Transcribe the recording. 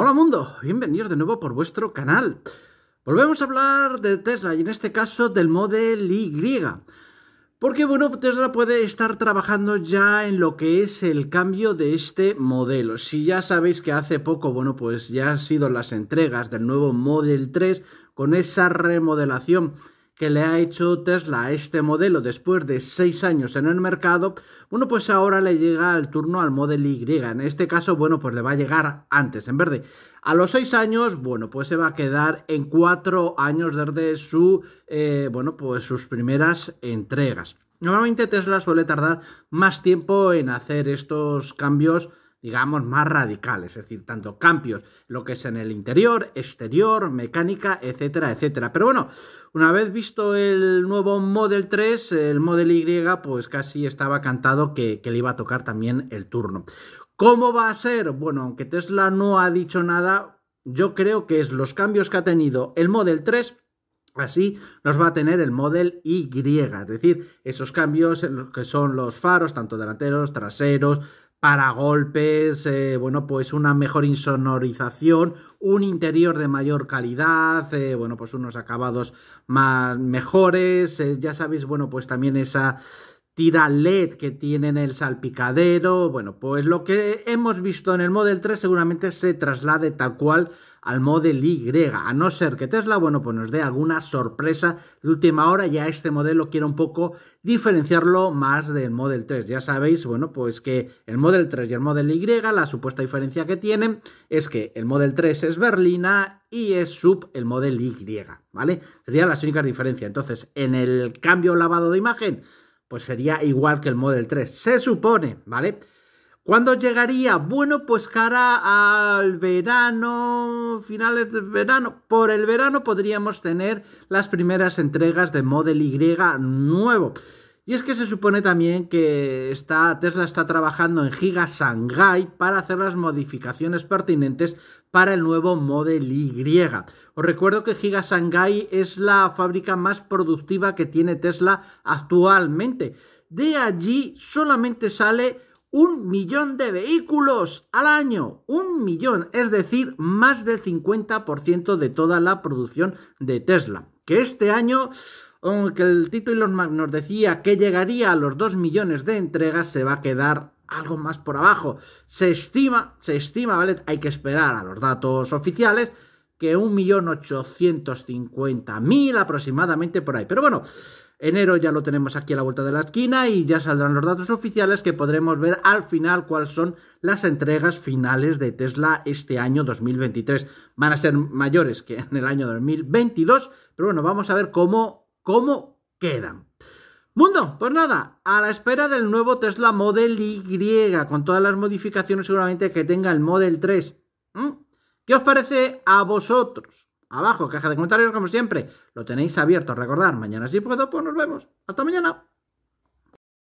Hola mundo, bienvenidos de nuevo por vuestro canal. Volvemos a hablar de Tesla y en este caso del Model Y. Porque bueno, Tesla puede estar trabajando ya en lo que es el cambio de este modelo. Si ya sabéis que hace poco, bueno, pues ya han sido las entregas del nuevo Model 3 con esa remodelación que le ha hecho Tesla a este modelo después de seis años en el mercado, bueno, pues ahora le llega el turno al Model Y. En este caso, bueno, pues le va a llegar antes, en verde. A los seis años, bueno, pues se va a quedar en cuatro años desde su, eh, bueno, pues sus primeras entregas. Normalmente Tesla suele tardar más tiempo en hacer estos cambios digamos, más radicales, es decir, tanto cambios, lo que es en el interior, exterior, mecánica, etcétera, etcétera. Pero bueno, una vez visto el nuevo Model 3, el Model Y, pues casi estaba cantado que, le iba a tocar también el turno. ¿Cómo va a ser? Bueno, aunque Tesla no ha dicho nada, yo creo que es los cambios que ha tenido el Model 3 Así nos va a tener el Model Y, es decir, esos cambios en lo que son los faros, tanto delanteros, traseros, para golpes, eh, bueno, pues una mejor insonorización, un interior de mayor calidad, eh, bueno, pues unos acabados más mejores, eh, ya sabéis, bueno, pues también esa tira LED que tiene en el salpicadero. Bueno, pues lo que hemos visto en el Model 3 seguramente se traslade tal cual al Model Y, a no ser que Tesla, bueno, pues nos dé alguna sorpresa de última hora, ya este modelo quiero un poco diferenciarlo más del Model 3. Ya sabéis, bueno, pues que el Model 3 y el Model Y, la supuesta diferencia que tienen es que el Model 3 es berlina y es sub el Model Y, ¿vale? Sería las únicas diferencias. Entonces, en el cambio lavado de imagen, pues sería igual que el Model 3, se supone, ¿vale? ¿Cuándo llegaría? Bueno, pues cara al verano, finales de verano, por el verano podríamos tener las primeras entregas de Model Y nuevo. Y es que se supone también que Tesla está trabajando en Giga Shanghai para hacer las modificaciones pertinentes para el nuevo Model Y. Os recuerdo que Giga Shanghai es la fábrica más productiva que tiene Tesla actualmente. De allí solamente sale un millón de vehículos al año, un millón, es decir, más del 50% de toda la producción de Tesla. Que este año aunque el título Elon los decía que llegaría a los 2 millones de entregas, se va a quedar algo más por abajo. Se estima, se estima, ¿vale? Hay que esperar a los datos oficiales que 1.850.000 aproximadamente por ahí. Pero bueno, enero ya lo tenemos aquí a la vuelta de la esquina y ya saldrán los datos oficiales que podremos ver al final cuáles son las entregas finales de Tesla este año 2023. Van a ser mayores que en el año 2022, pero bueno, vamos a ver cómo cómo quedan. Mundo, pues nada, a la espera del nuevo Tesla Model Y, con todas las modificaciones seguramente que tenga el Model 3. ¿Qué os parece a vosotros? Abajo, caja de comentarios, como siempre. Lo tenéis abierto, recordad, mañana si puedo, pues nos vemos. Hasta mañana.